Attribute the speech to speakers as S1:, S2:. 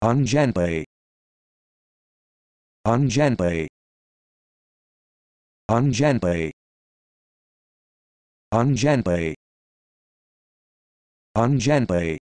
S1: Ungentle. Ungentle. Ungently. Ungently. Ungently.